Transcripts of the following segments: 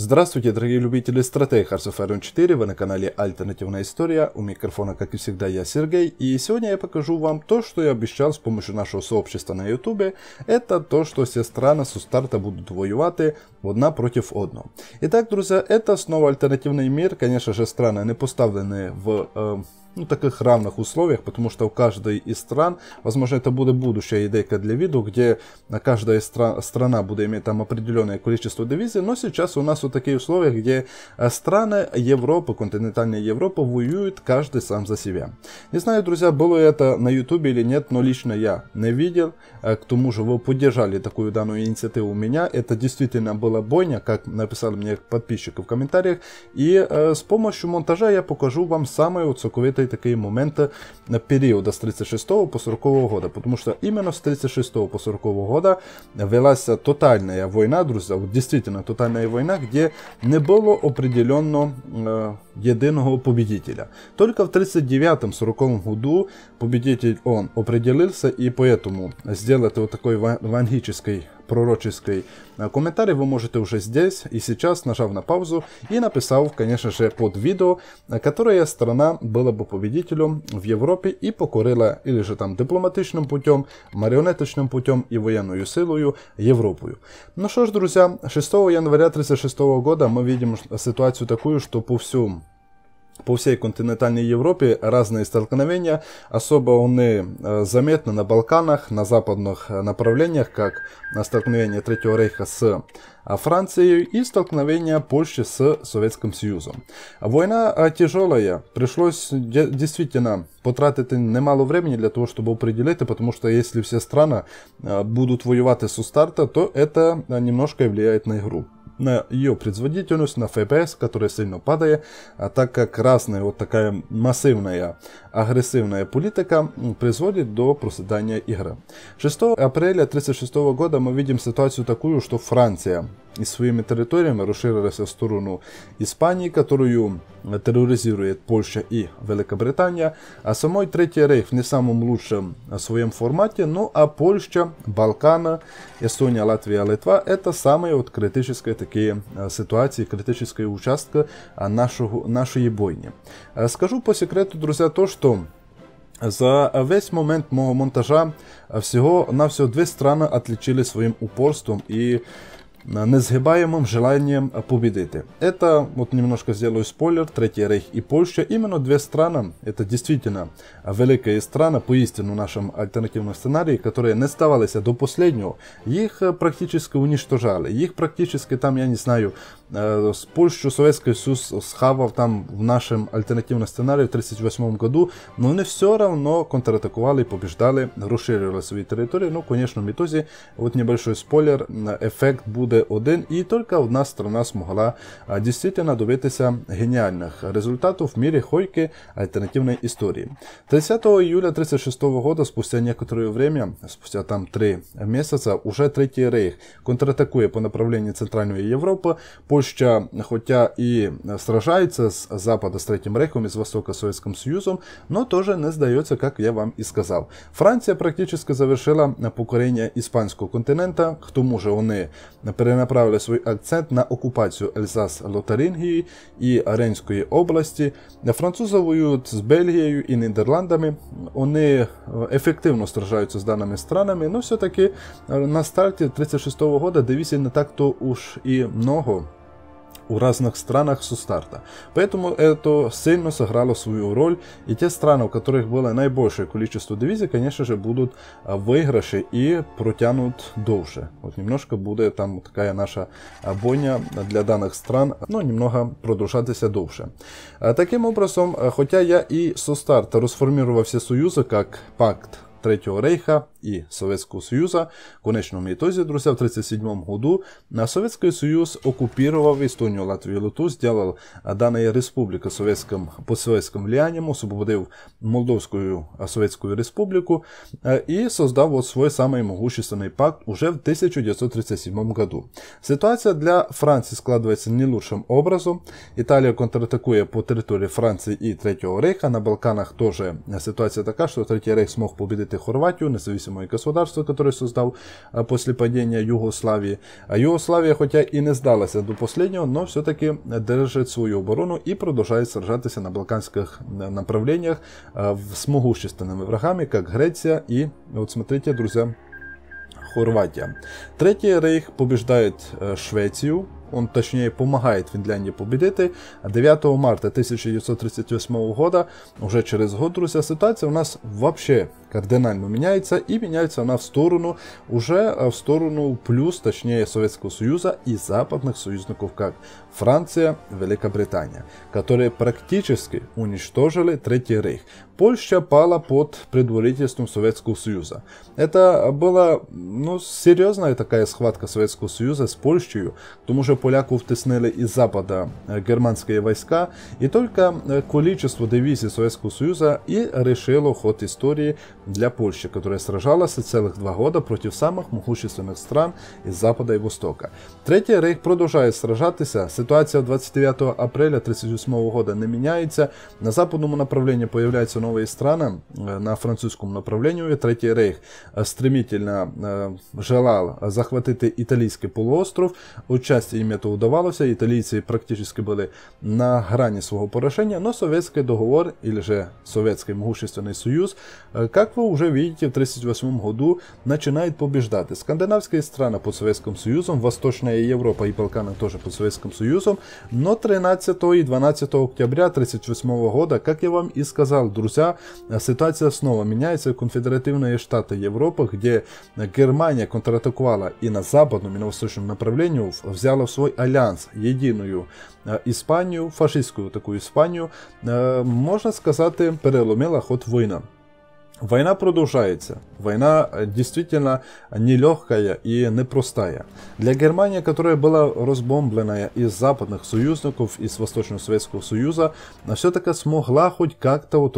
Здравствуйте, дорогие любители стратег Hearts of Iron 4, вы на канале Альтернативная История, у микрофона, как и всегда, я Сергей, и сегодня я покажу вам то, что я обещал с помощью нашего сообщества на ютубе, это то, что все страны со старта будут воювати одна против одного. Итак, друзья, это снова альтернативный мир, конечно же, страны не поставлены в... Э, ну, таких равных условиях, потому что у каждой из стран, возможно, это будет будущая идейка для виду, где каждая стра- страна будет иметь там определенное количество дивизий, но сейчас у нас вот такие условия, где э, страны Европы, континентальная Европа воюют каждый сам за себя. Не знаю, друзья, было это на ютубе или нет, но лично я не видел, э, к тому же вы поддержали такую данную инициативу у меня, это действительно была бойня, как написали мне подписчики в комментариях, и э, с помощью монтажа я покажу вам самые вот соковитые такий момент е, періоду з 36 по 40 года, потому что именно с 36 по 40 года велася тотальная война, друзья, вот действительно тотальная война, где не было определенно э, единого победителя. Только в 39-40 году победитель он определился и поэтому сделать вот такой вангический пророческий э, комментарий вы можете уже здесь и сейчас, нажав на паузу и написав, конечно же, под видео, э, которая страна была бы победителем в Европе и покорила или же там дипломатичным путем, марионеточным путем и военную силою Европу. Ну что ж, друзья, 6 января 1936 года мы видим ситуацию такую, что по всему по всей континентальной Европе разные столкновения. Особо они э, заметны на Балканах, на западных э, направлениях, как на столкновение Третьего рейха с э, Францией и столкновение Польши с Советским Союзом. Война тяжелая, пришлось действительно потратить немало времени для того, чтобы определить, потому что если все страны будут воевать со старта, то это немножко влияет на игру. на ее производительность, на FPS, которая сильно падает, а так как разная вот такая массивная агрессивная политика приводит до проседания игры. 6 апреля 1936 года мы видим ситуацию такую, что Франция і своїми територіями расширилась в сторону Испании, которую е, Польща і Велика Британія. а самой третій Рейх в не самом лучшем своем формате, ну а Польща, Балкана, Естонія, Латвія, Литва – це самые вот критические такие ситуации, критические участки е, нашего, нашей бойни. Е, скажу по секрету, друзі, то, что за весь момент мого монтажа всего-навсего две страны отличили своим упорством и несгибаемым желанием победить. Это, вот немножко сделаю спойлер, Третий Рейх и Польша, именно две страны, это действительно великая страна, поистину в нашем альтернативном сценарии, которые не оставались до последнего, их практически уничтожали, их практически там, я не знаю, С е, Польшу Советский Союз схавав там в нашем альтернативном сценарии в 1938 году, но ну, вони все равно контратакували, побіждали, розширювали свої території. Ну, конечно, в мітозі, от небольшой спойлер, ефект буде один, і тільки одна страна змогла дійсно добитися геніальних результатів в мірі Хойки альтернативної історії. 30 июля 1936 года, спустя некоторое время, спустя там 3 місяці, уже Третій рейх контратакує по направленню Центральної Європи. Що хоча і сражается з Запада, с Третьим Рейхом и с Востока с Союзом, но теж не здається, как я вам и сказал. Франция практически завершила покорение испанского континента, к тому же они перенаправили свой акцент на оккупацию Эльзас-Лотарингії і Рейнської області. Французи воюють з Бельгією і Нідерландами. Вони ефективно сражаються з даними странами, але все-таки на старті 36-го року дивізій не так то уж і много у разных странах со старта. Поэтому это сильно сыграло свою роль, и те страны, у которых было наибольшее количество дивизий, конечно же, будут выигрыши и протянут дольше. Вот немножко будет там такая наша бойня для данных стран, ну, немного продолжаться дольше. Таким образом, хотя я и со старта расформировал все союзы как пакт Третьего Рейха, и Советского Союза. В конечном итоге, друзья, в 1937 году Советский Союз оккупировал Эстонию, Латвию и Литву, сделал данные республики советским, под советским влиянием, освободил Молдовскую е, Советскую Республику и е, создал вот свой пакт уже в 1937 году. Ситуация для Франції складається. не лучшим образом. Италия контратакує по території Франції і Третього Рейха. На Балканах теж ситуація така, що Третій Рейх змог побідити Хорватію, независимо независимое государство, которое создал после падения Югославии. Югославия, хотя и не сдалася до последнего, но все-таки держит свою оборону и продолжает сражаться на балканских э, направлениях э, с могущественными врагами, как Греция и, вот смотрите, друзья, Хорватия. Третий рейх побеждает э, Швецию, он точнее помогает Фінляндії побідити. 9 марта 1938 года, уже через год, друзі, ситуація у нас вообще кардинально меняется, и меняется она в сторону, уже э, в сторону плюс, точнее, Советского Союза и западных союзников, как Франция, Великобритания, которые практически уничтожили Третий Рейх. Польша пала под предварительством Советского Союза. Это была ну, серьезная такая схватка Советского Союза с Польшей, к тому же поляков теснили из Запада э, германские войска, и только э, количество дивизий Советского Союза и решило ход истории для Польщі, которая сражалась цілих два роки проти самих могущественных стран із Запада і Востока. Третій рейх продовжує сражатися. Ситуація 29 апреля 1938 года не міняється. На западному направленні появляються нові страни е, на французькому направленні. Третій рейх е, стремительно е, желав захватити італійський полуостров. Участі їм це удавалося. Італійці практично були на грані свого порушення, але совєтський договор, или же Совєтський могущественний союз, як Москву уже, видите, в 1938 году начинает побеждать. Скандинавские страны под Советским Союзом, Восточная Европа и Балканы тоже под Советским Союзом. Но 13 и 12 октября 1938 года, как я вам и сказал, друзья, ситуация снова меняется. Конфедеративные штаты Европы, где Германия контратаковала и на западном, и на восточном направлении, взяла в свой альянс Единую Іспанію, э, фашистську таку Іспанію, э, можна сказати, переломила ход війна. Война продолжается. Война э, действительно нелегкая и непростая. Для Германии, которая была разбомблена из западных союзников, из Восточно-Советского Союза, все-таки смогла хоть как-то вот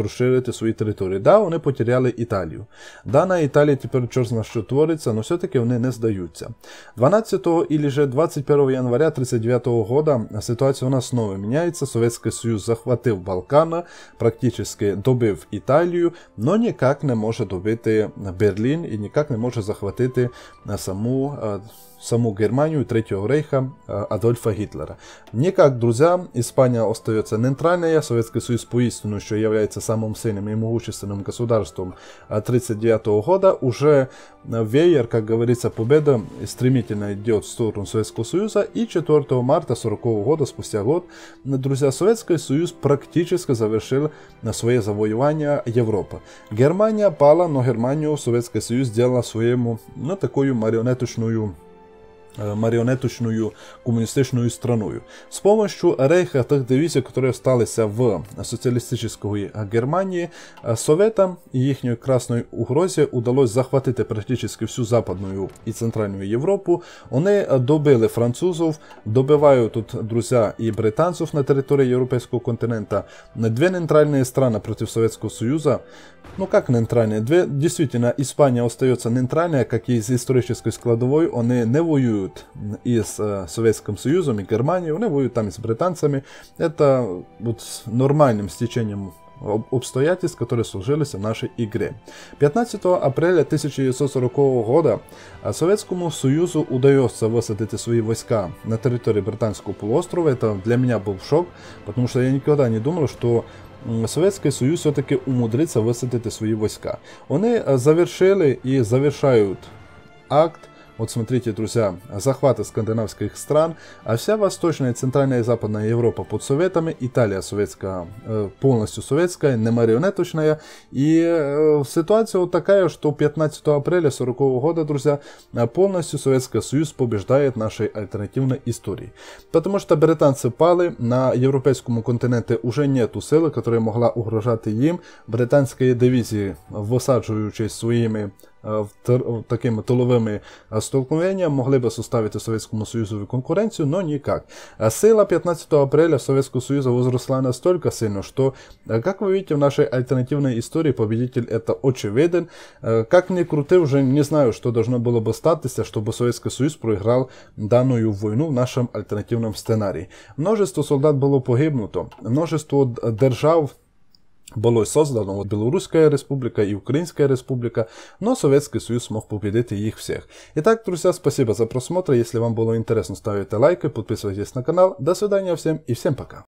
свои территории. Да, они потеряли Италию. Да, на Италии теперь черт что творится, но все-таки они не сдаются. 12 или же 21 января 1939 года ситуация у нас снова меняется. Советский Союз захватил Балканы, практически добив Италию, но никак ніяк не може добити Берлін і ніяк не може захватити е, саму е, саму Германию и Третьего Рейха а, Адольфа Гитлера. Мне как друзьям Испания остается нейтральная, Советский Союз поистину что является самым сильным и могущественным государством 1939 а года, уже э, веер, как говорится, победа стремительно идет в сторону Советского Союза, и 4 марта 1940 года, спустя год, друзья, Советский Союз практически завершил э, свое завоевание Европы. Германия пала, но Германию Советский Союз сделала своему, ну, такую марионеточную Е, маріонеточною комуністичною страною. З помощью рейха тих дивизий, які сталися в социалистической Германії, е, Советам і їхньої красної угрозі удалося захватити практично всю Западну і Центральну Європу. Вони добили французів, добивають тут друзі і британців на території Європейського континенту. Дві нейтральні країни проти Советського Союзу. Ну як нейтральні? Дві, дійсно, Іспанія остається нейтральною, як і з історичною складовою, вони не воюють воюют из э, е, Советским Союзом и Германией, вони воюють там із британцями. Это вот нормальным стечением обстоятельств, которые сложились в нашей игре. 15 апреля 1940 года е, Советскому Союзу удается высадить свои войска на территории Британского полуострова. Это для меня был шок, потому что я никогда не думал, что Советский Союз все-таки умудрится высадить свои войска. Они е, завершили и завершают акт Вот смотрите, друзья, захваты скандинавских стран, а вся Восточная, Центральная и Западная Европа под Советами, Италия советская, э, полностью советская, не марионеточная. И э, ситуация вот такая, что 15 апреля 40 -го года, друзья, э, полностью Советский Союз побеждает нашей альтернативной истории. Потому что британцы пали, на европейском континенте уже нету силы, которая могла угрожать им. Британские дивизии, высаджуючись своїми Е, такими тиловими е, столкновениями могли бы составить Советскому Союзу конкуренцию, но никак. Е, сила 15 апреля Советского Союзу возросла настолько сильно, что, как вы видите, в нашей альтернативной истории победитель это очевиден. Как ни крути, уже не знаю, что должно было бы статься, чтобы Советский Союз проиграл данную войну в нашем альтернативном сценарии. Множество солдат було погибнуто, множество держав было создано вот Белорусская республика и Украинская республика, но Советский Союз смог победить их всех. Итак, друзья, спасибо за просмотр. Если вам было интересно, ставьте и подписывайтесь на канал. До свидания всем и всем пока.